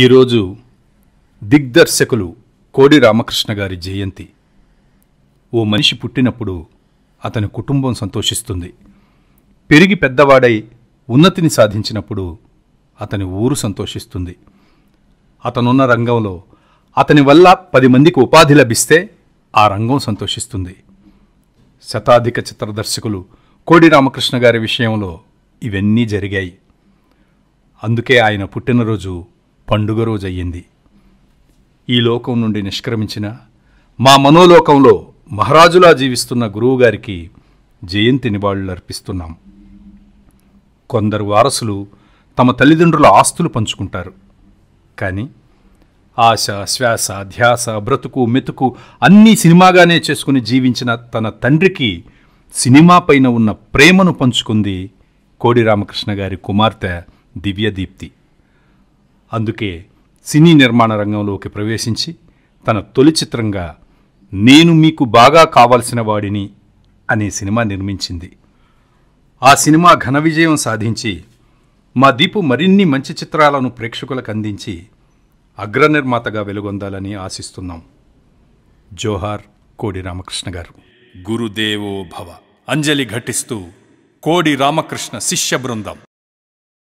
ఈరోజు దిగ్దర్శకులు కోడి రామకృష్ణ గారి జయంతి ఓ మనిషి పుట్టినప్పుడు అతని కుటుంబం సంతోషిస్తుంది పెరిగి పెద్దవాడై ఉన్నతిని సాధించినప్పుడు అతని ఊరు సంతోషిస్తుంది అతనున్న రంగంలో అతని వల్ల పది మందికి ఉపాధి లభిస్తే ఆ రంగం సంతోషిస్తుంది శతాధిక చిత్రదర్శకులు కోడి రామకృష్ణ గారి విషయంలో ఇవన్నీ జరిగాయి అందుకే ఆయన పుట్టినరోజు పండుగ రోజయ్యింది ఈ లోకం నుండి నిష్క్రమించిన మా మనోలోకంలో మహారాజులా జీవిస్తున్న గురువుగారికి జయంతి నివాళులు అర్పిస్తున్నాం కొందరు వారసులు తమ తల్లిదండ్రుల ఆస్తులు పంచుకుంటారు కానీ ఆశ శ్వాస ధ్యాస బ్రతుకు మెతుకు అన్నీ సినిమాగానే చేసుకుని జీవించిన తన తండ్రికి సినిమా పైన ఉన్న ప్రేమను పంచుకుంది కోడి రామకృష్ణ గారి కుమార్తె దివ్యదీప్తి అందుకే సినీ నిర్మాణ రంగంలోకి ప్రవేశించి తన తొలి చిత్రంగా నేను మీకు బాగా కావాల్సిన వాడిని అనే సినిమా నిర్మించింది ఆ సినిమా ఘన విజయం సాధించి మా దీపు మరిన్ని మంచి చిత్రాలను ప్రేక్షకులకు అందించి అగ్రనిర్మాతగా వెలుగొందాలని ఆశిస్తున్నాం జోహార్ కోడి రామకృష్ణ గారు గురుదేవో భవ అంజలి ఘటిస్తూ కోడి రామకృష్ణ శిష్య బృందం